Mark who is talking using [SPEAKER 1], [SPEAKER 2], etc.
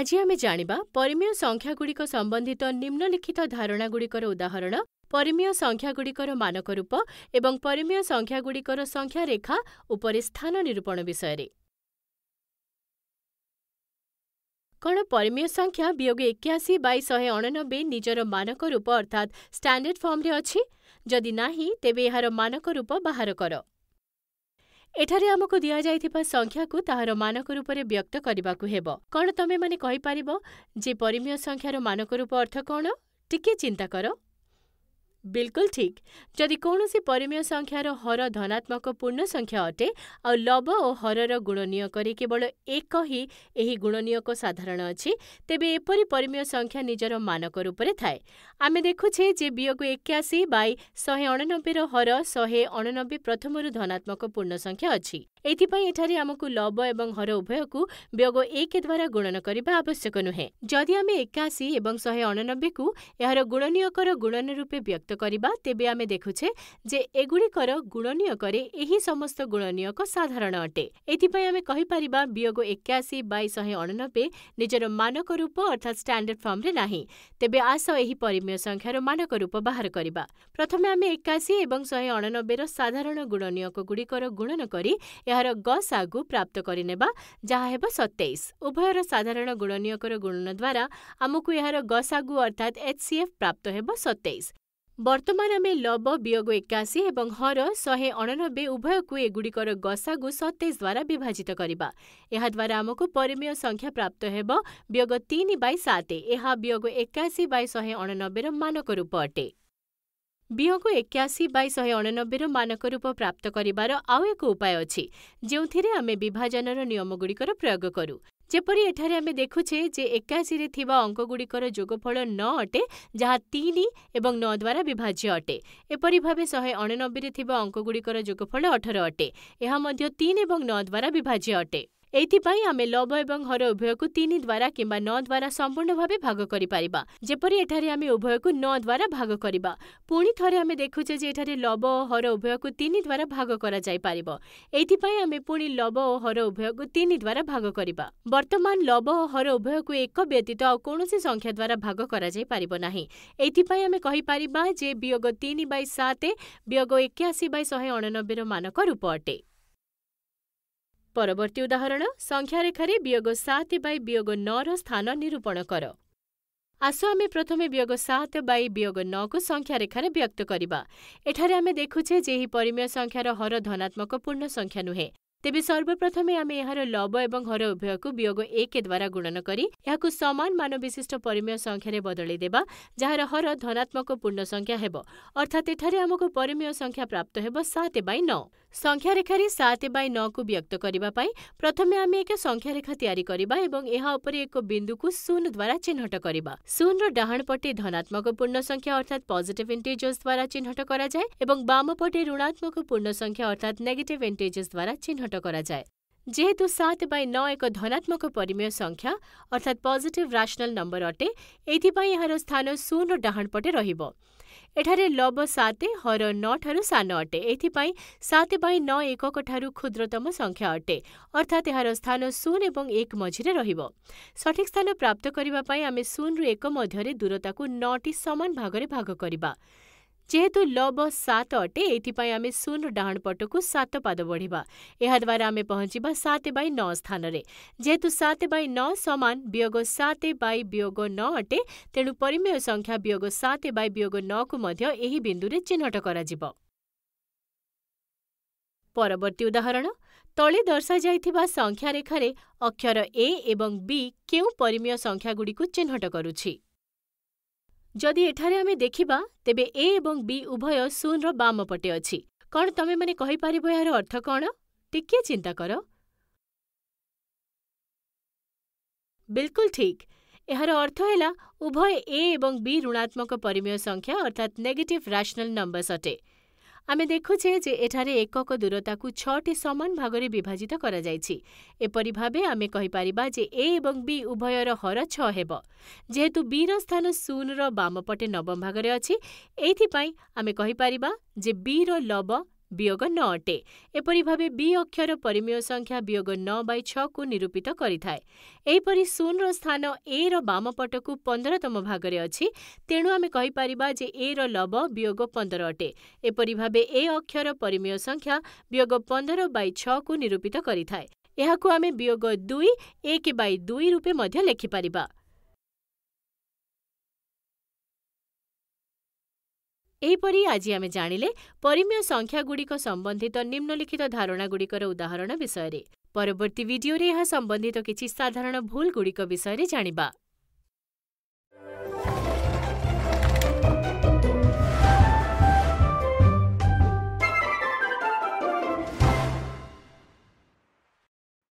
[SPEAKER 1] ଆଜି ଆମେ ଜାଣିବା ପରିମେୟ ସଂଖ୍ୟାଗୁଡ଼ିକ ସମ୍ବନ୍ଧିତ ନିମ୍ନଲିଖିତ ଧାରଣାଗୁଡ଼ିକର ଉଦାହରଣ ପରିମେୟ ସଂଖ୍ୟାଗୁଡ଼ିକର ମାନକ ରୂପ ଏବଂ ପରିମେୟ ସଂଖ୍ୟାଗୁଡ଼ିକର ସଂଖ୍ୟା ରେଖା ଉପରେ ସ୍ଥାନ ନିରୂପଣ ବିଷୟରେ କ'ଣ ପରିମେୟ ସଂଖ୍ୟା ବିୟୋଗ ଏକାଅଶୀ ବାଇ ଶହେ ଅଣନବେ ନିଜର ମାନକ ରୂପ ଅର୍ଥାତ୍ ଷ୍ଟାଣ୍ଡାର୍ଡ ଫର୍ମରେ ଅଛି ଯଦି ନାହିଁ ତେବେ ଏହାର ମାନକ ରୂପ ବାହାର କର ଏଠାରେ ଆମକୁ ଦିଆଯାଇଥିବା ସଂଖ୍ୟାକୁ ତାହାର ମାନକ ରୂପରେ ବ୍ୟକ୍ତ କରିବାକୁ ହେବ। କ'ଣ ତମେମାନେ କହିପାରିବ ଯେ ପରିମେୟ ସଂଖ୍ୟାର ମାନକ ରୂପ ଅର୍ଥ କ'ଣ? ଟିକେ ଚିନ୍ତା କର। ବିଲକୁଲ ଠିକ୍। ଯଦି କୌଣସି ପରିମେୟ ସଂଖ୍ୟାର ହର ଧନାତ୍ମକ ପୂର୍ଣ୍ଣସଂଖ୍ୟା ଅଟେ ଆଉ ଲବ ଓ ହରର ଗୁଣନୀୟ କରି କେବଳ ଏକ ହିଁ ଏହି ଗୁଣନୀୟକ ସାଧାରଣ ଅଛି ତେବେ ଏପରି ପରିମେୟ ସଂଖ୍ୟା ନିଜର ମାନକ ରୂପରେ ଥାଏ ଆମେ ଦେଖୁଛେ ଯେ ବିୟୋଗ ଏକାଅଶୀ ବାଇ ଶହେ ଅଣନବେର ହର ଶହେ ଅଣନବେ ପ୍ରଥମରୁ ଧନାତ୍ମକ ପୂର୍ଣ୍ଣସଂଖ୍ୟା ଅଛି ଏଥିପାଇଁ ଏଠାରେ ଆମକୁ ଲବ ଏବଂ ହର ଉଭୟକୁ ବିୟୋଗ ଏକ ଦ୍ୱାରା ଗୁଣନ କରିବା ଆବଶ୍ୟକ ନୁହେଁ ଯଦି ଆମେ ଏକାଅଶୀ ଏବଂ ଶହେ ଅଣନବେକୁ ଏହାର ଗୁଣନୀୟକର ଗୁଣନ ରୂପେ ବ୍ୟକ୍ତି ଯୁକ୍ତ କରିବା ତେବେ ଆମେ ଦେଖୁଛେ ଯେ ଏଗୁଡ଼ିକର ଗୁଣନୀୟକରେ ଏହି ସମସ୍ତ ଗୁଣନୀୟକ ସାଧାରଣ ଅଟେ ଏଥିପାଇଁ ଆମେ କହିପାରିବା ବିୟୋଗ ଏକାଅଶୀ ବାଇ ଶହେ ଅଣନବେ ନିଜର ମାନକ ରୂପ ଅର୍ଥାତ୍ ଷ୍ଟାଣ୍ଡାର୍ଡ ଫର୍ମରେ ନାହିଁ ତେବେ ଆସ ଏହି ପରିମେୟ ସଂଖ୍ୟାର ମାନକ ରୂପ ବାହାର କରିବା ପ୍ରଥମେ ଆମେ ଏକାଅଶୀ ଏବଂ ଶହେ ଅଣନବେର ସାଧାରଣ ଗୁଡ଼ିକର ଗୁଣନ କରି ଏହାର ଗସ୍ ଆଗୁ ପ୍ରାପ୍ତ କରିନେବା ଯାହା ହେବ ସତେଇଶ ଉଭୟର ସାଧାରଣ ଗୁଣନୀୟକର ଗୁଣନ ଦ୍ୱାରା ଆମକୁ ଏହାର ଗସାଗୁ ଅର୍ଥାତ୍ ଏଚ୍ ଏଫ୍ ପ୍ରାପ୍ତ ହେବ ସତେଇଶ ବର୍ତ୍ତମାନ ଆମେ ଲବ ବିୟୋଗ ଏକାଅଶୀ ଏବଂ ହର ଶହେ ଅଣନବେ ଉଭୟକୁ ଏଗୁଡ଼ିକର ଗସାଗୁ ସତେଇଶ ଦ୍ୱାରା ବିଭାଜିତ କରିବା ଏହାଦ୍ୱାରା ଆମକୁ ପରିମେୟ ସଂଖ୍ୟା ପ୍ରାପ୍ତ ହେବ ବିୟୋଗ ତିନି ବାଇ ସାତ ଏହା ବିୟୋଗ ଏକାଅଶୀ ବାଇ ଶହେ ଅଣନବେର ମାନକ ରୂପ ଅଟେ ବିୟୋଗ ଏକାଅଶୀ ବାଇ ଶହେ ଅଣନବେର ମାନକ ରୂପ ପ୍ରାପ୍ତ କରିବାର ଆଉ ଏକ ଉପାୟ ଅଛି ଯେଉଁଥିରେ ଆମେ ବିଭାଜନର ନିୟମଗୁଡ଼ିକର ପ୍ରୟୋଗ କରୁ ଯେପରି ଏଠାରେ ଆମେ ଦେଖୁଛେ ଯେ ଏକାଅଶୀରେ ଥିବା ଅଙ୍କଗୁଡ଼ିକର ଯୋଗଫଳ ନଅ ଅଟେ ଯାହା ତିନି ଏବଂ ନଅ ଦ୍ୱାରା ବିଭାଜ୍ୟ ଅଟେ। ଏପରି ଭାବେ ଶହେ ଅଣନବେରେ ଥିବା ଅଙ୍କଗୁଡ଼ିକର ଯୋଗଫଳ ଅଠର ଅଟେ। ଏହା ମଧ୍ୟ ତିନି ଏବଂ ନଅ ଦ୍ୱାରା ବିଭାଜ୍ୟ ଅଟେ। ଏଥିପାଇଁ ଆମେ ଲବ ଏବଂ ହର ଉଭୟକୁ ତିନି ଦ୍ୱାରା କିମ୍ବା ନ ଦ୍ୱାରା ସମ୍ପୂର୍ଣ୍ଣ ଭାବେ ଭାଗ କରିପାରିବା ଯେପରି ଏଠାରେ ଆମେ ଉଭୟକୁ ନ ଦ୍ୱାରା ଭାଗ କରିବା ପୁଣି ଥରେ ଆମେ ଦେଖୁଛେ ଯେ ଏଠାରେ ଲବ ଓ ହର ଉଭୟକୁ ତିନି ଦ୍ୱାରା ଭାଗ କରାଯାଇପାରିବ ଏଇଥିପାଇଁ ଆମେ ପୁଣି ଲବ ଓ ହର ଉଭୟକୁ ତିନି ଦ୍ୱାରା ଭାଗ କରିବା ବର୍ତ୍ତମାନ ଲବ ଓ ହର ଉଭୟକୁ ଏକ ବ୍ୟତୀତ ଆଉ କୌଣସି ସଂଖ୍ୟା ଦ୍ୱାରା ଭାଗ କରାଯାଇପାରିବ ନାହିଁ ଏଥିପାଇଁ ଆମେ କହିପାରିବା ଯେ ବିୟୋଗ ତିନି ବାଇ ସାତ ବିୟୋଗ ଏକାଅଶୀ ବାଇ ଶହେ ଅଣାନବେର ମାନକ ରୂପ ଅଟେ ପରବର୍ତ୍ତୀ ଉଦାହରଣ ସଂଖ୍ୟାରେଖାରେ ବିୟୋଗ ସାତ ବାଇ ବିୟୋଗ ନଅର ସ୍ଥାନ ନିରୂପଣ କର ଆସ ଆମେ ପ୍ରଥମେ ବିୟୋଗ ସାତ ବାଇ ବିୟୋଗ ନଅକୁ ସଂଖ୍ୟାରେଖାରେ ବ୍ୟକ୍ତ କରିବା ଏଠାରେ ଆମେ ଦେଖୁଛେ ଯେ ଏହି ପରିମେୟ ସଂଖ୍ୟାର ହର ଧନାତ୍ମକ ପୂର୍ଣ୍ଣ ସଂଖ୍ୟା ନୁହେଁ ତେବେ ସର୍ବପ୍ରଥମେ ଆମେ ଏହାର ଲବ ଏବଂ ହର ଉଭୟକୁ ବିୟୋଗ ଏକ ଦ୍ୱାରା ଗୁଣନ କରି ଏହାକୁ ସମାନ ମାନ ବିଶିଷ୍ଟ ପରିମେୟ ସଂଖ୍ୟାରେ ବଦଳାଇ ଦେବା ଯାହାର ହର ଧନାତ୍ମକ ପୂର୍ଣ୍ଣ ସଂଖ୍ୟା ହେବ ଅର୍ଥାତ୍ ଏଠାରେ ଆମକୁ ପରିମେୟ ସଂଖ୍ୟା ପ୍ରାପ୍ତ ହେବ ସାତ ବାଇ ନଅ ସଂଖ୍ୟାରେଖାରେ ସାତ ବାଇ ନଅକୁ ବ୍ୟକ୍ତ କରିବା ପାଇଁ ପ୍ରଥମେ ଆମେ ଏକ ସଂଖ୍ୟାରେଖା ତିଆରି କରିବା ଏବଂ ଏହା ଉପରେ ଏକ ବିନ୍ଦୁକୁ ଶୂନ ଦ୍ୱାରା ଚିହ୍ନଟ କରିବା। ଶୂନର ଡାହାଣ ପଟେ ଧନାତ୍ମକ ପୂର୍ଣ୍ଣସଂଖ୍ୟା ଅର୍ଥାତ୍ ପଜିଟିଭ୍ ଇଣ୍ଟିଜର୍ସ ଦ୍ୱାରା ଚିହ୍ନଟ କରାଯାଏ ଏବଂ ବାମ ପଟେ ଋଣାତ୍ମକ ପୂର୍ଣ୍ଣସଂଖ୍ୟା ଅର୍ଥାତ୍ ନେଗେଟିଭ୍ ଇଣ୍ଟିଜର୍ସ ଦ୍ୱାରା ଚିହ୍ନଟ କରାଯାଏ। যেহেতু সাত বাই ন এক ধনাত্মক ପରିମେୟ ସଂଖ୍ୟା ଅର୍ଥାତ୍ ପଜିଟିଭ୍ ରାସନାଲ୍ ନମ୍ବର ଅଟେ, ଏଇଥିପାଇଁ ଏହାର ସ୍ଥାନ ଶୂନର ଡାହାଣ ପଟେ ରହିବ। ଏଠାରେ ଲବ ସାତ ହର ନଅ ଠାରୁ ସାନ ଅଟେ, ଏଇଥିପାଇଁ ସାତ ବାଇ ନଅ ଏକକ ଠାରୁ କ୍ଷୁଦ୍ରତମ ସଂଖ୍ୟା ଅଟେ, ଅର୍ଥାତ୍ ଏହାର ସ୍ଥାନ ଶୂନ ଏବଂ ଏକ ମଝିରେ ରହିବ। ସଠିକ୍ ସ୍ଥାନ ପ୍ରାପ୍ତ କରିବା ପାଇଁ ଆମେ ଶୂନରୁ ଏକ ମଧ୍ୟରେ ଦୂରତାକୁ ନଅଟି ସମାନ ଭାଗରେ ଭାଗ କରିବା। ଯେହେତୁ ଲବ ସାତ ଅଟେ ଏଥିପାଇଁ ଆମେ ଶୂନ ଡାହାଣ ପଟକୁ ସାତ ପାଦ ବଢ଼ିବା ଏହାଦ୍ୱାରା ଆମେ ପହଞ୍ଚିବା ସାତ ବାଇ ନଅ ସ୍ଥାନରେ ଯେହେତୁ ସାତ ବାଇ ନଅ ସମାନ ବିୟୋଗ ସାତ ବାଇ ବିୟୋଗ ନଅ ଅଟେ ତେଣୁ ପରିମେୟ ସଂଖ୍ୟା ବିୟୋଗ ସାତ ବାଇ ବିୟୋଗ ନଅକୁ ମଧ୍ୟ ଏହି ବିନ୍ଦୁରେ ଚିହ୍ନଟ କରାଯିବ ପରବର୍ତ୍ତୀ ଉଦାହରଣ ତଳେ ଦର୍ଶାଯାଇଥିବା ସଂଖ୍ୟାରେଖାରେ ଅକ୍ଷର ଏ ଏବଂ ବି କେଉଁ ପରିମେୟ ସଂଖ୍ୟାଗୁଡ଼ିକୁ ଚିହ୍ନଟ କରୁଛି ଯଦି ଏଠାରେ ଆମେ ଦେଖିବା, ତେବେ 'ଏ' ଏବଂ 'ବି' ଉଭୟ ଶୂନର ବାମ ପଟେ ଅଛି। କ'ଣ ତମେମାନେ କହିପାରିବ ଏହାର ଅର୍ଥ କ'ଣ? ଟିକିଏ ଚିନ୍ତା କର। ବିଲ୍‌କୁଲ ଠିକ୍! ଏହାର ଅର୍ଥ ହେଲା ଉଭୟ 'ଏ' ଏବଂ 'ବି' ଋଣାତ୍ମକ ପରିମେୟ ସଂଖ୍ୟା ଅର୍ଥାତ୍ ନେଗେଟିଭ୍ ରାଶନାଲ୍ ନମ୍ବର୍ସ ଅଟେ। ଆମେ ଦେଖୁଛେ ଯେ ଏଠାରେ ଏକକ ଦୂରତାକୁ ଛଅଟି ସମାନ ଭାଗରେ ବିଭାଜିତ କରାଯାଇଛି। ଏପରି ଭାବେ ଆମେ କହିପାରିବା ଯେ ଏ ଏବଂ ବି ଉଭୟର ହର ଛଅ ହେବ। ଯେହେତୁ ବି ର ସ୍ଥାନ ଶୂନର ବାମ ପଟେ ନବମ ଭାଗରେ ଅଛି, ଏଇଥିପାଇଁ ଆମେ କହିପାରିବା ଯେ ବି ର ଲବ ବିୟୋଗ ନ ଅଟେ ଏପରି ଭାବେ ବି ଅକ୍ଷର ପରିମେୟ ସଂଖ୍ୟା ବିୟୋଗ ନଅ ବାଇ ଛଅକୁ ନିରୂପିତ କରିଥାଏ ଏହିପରି ଶୂନର ସ୍ଥାନ ଏ ର ବାମପଟକୁ ପନ୍ଦରତମ ଭାଗରେ ଅଛି ତେଣୁ ଆମେ କହିପାରିବା ଯେ ଏ ର ଲବ ବିୟୋଗ ପନ୍ଦର ଅଟେ ଏପରି ଭାବେ ଏ ଅକ୍ଷର ପରିମେୟ ସଂଖ୍ୟା ବିୟୋଗ ପନ୍ଦର ବାଇ ଛଅକୁ ନିରୂପିତ କରିଥାଏ ଏହାକୁ ଆମେ ବିୟୋଗ ଦୁଇ ଏକ ବାଇ ଦୁଇ ରୂପେ ମଧ୍ୟ ଲେଖିପାରିବା ଏହିପରି ଆଜି ଆମେ ଜାଣିଲେ ପରିମେୟ ସଂଖ୍ୟାଗୁଡ଼ିକ ସମ୍ବନ୍ଧିତ ନିମ୍ନଲିଖିତ ଧାରଣାଗୁଡ଼ିକର ଉଦାହରଣ ବିଷୟରେ ପରବର୍ତ୍ତୀ ଭିଡିଓରେ ଏହା ସମ୍ବନ୍ଧିତ କିଛି ସାଧାରଣ ଭୁଲ୍‌ଗୁଡ଼ିକ ବିଷୟରେ ଜାଣିବା